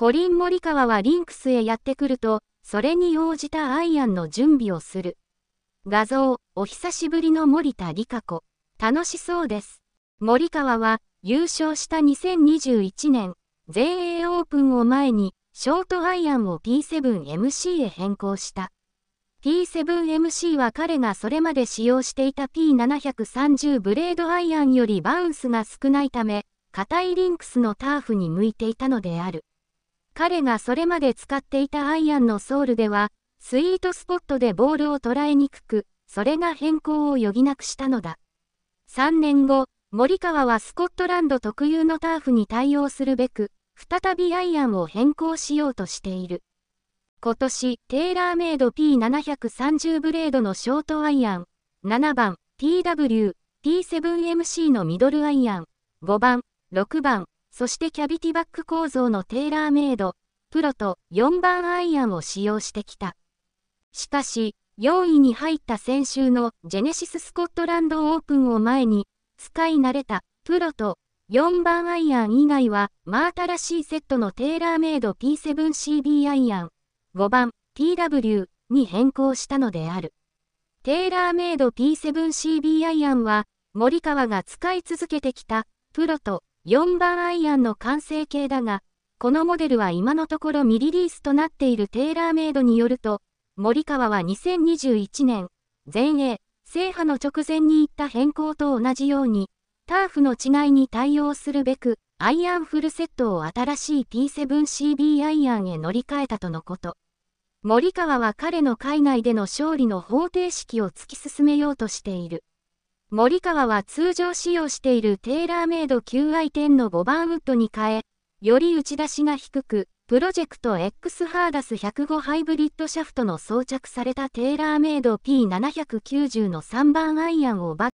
コリン・モリカワはリンクスへやってくると、それに応じたアイアンの準備をする。画像、お久しぶりの森田理香子。楽しそうです。森川は、優勝した2021年、全英オープンを前に、ショートアイアンを P7MC へ変更した。P7MC は彼がそれまで使用していた P730 ブレードアイアンよりバウンスが少ないため、硬いリンクスのターフに向いていたのである。彼がそれまで使っていたアイアンのソールでは、スイートスポットでボールを捉えにくく、それが変更を余儀なくしたのだ。3年後、森川はスコットランド特有のターフに対応するべく、再びアイアンを変更しようとしている。今年、テーラーメイド P730 ブレードのショートアイアン、7番、TW、P7MC のミドルアイアン、5番、6番、そしてキャビティバック構造のテーラーメイド、プロと4番アイアンを使用してきた。しかし、4位に入った先週のジェネシススコットランドオープンを前に、使い慣れたプロと4番アイアン以外は、真新しいセットのテーラーメイド P7CB アイアン、5番 TW に変更したのである。テーラーメイド P7CB アイアンは、森川が使い続けてきたプロと4番アイアンの完成形だが、このモデルは今のところ未リリースとなっているテーラーメイドによると、森川は2021年、全英、制覇の直前に言った変更と同じように、ターフの違いに対応するべく、アイアンフルセットを新しい T7CB アイアンへ乗り換えたとのこと。森川は彼の海外での勝利の方程式を突き進めようとしている。森川は通常使用しているテーラーメイド QI10 の5番ウッドに変え、より打ち出しが低く、プロジェクト X ハーダス105ハイブリッドシャフトの装着されたテーラーメイド P790 の3番アイアンをバッ